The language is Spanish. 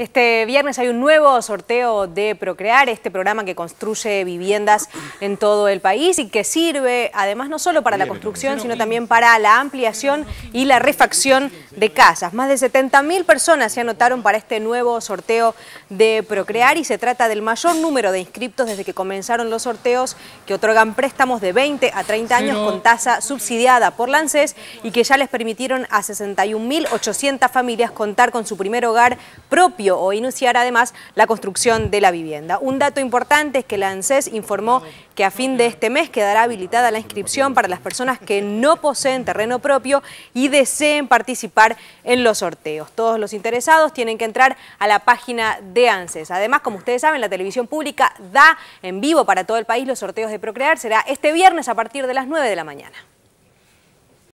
Este viernes hay un nuevo sorteo de Procrear, este programa que construye viviendas en todo el país y que sirve además no solo para la construcción, sino también para la ampliación y la refacción de casas. Más de 70.000 personas se anotaron para este nuevo sorteo de Procrear y se trata del mayor número de inscriptos desde que comenzaron los sorteos que otorgan préstamos de 20 a 30 años con tasa subsidiada por Lances y que ya les permitieron a 61.800 familias contar con su primer hogar propio o iniciar además la construcción de la vivienda. Un dato importante es que la ANSES informó que a fin de este mes quedará habilitada la inscripción para las personas que no poseen terreno propio y deseen participar en los sorteos. Todos los interesados tienen que entrar a la página de ANSES. Además, como ustedes saben, la televisión pública da en vivo para todo el país los sorteos de Procrear. Será este viernes a partir de las 9 de la mañana.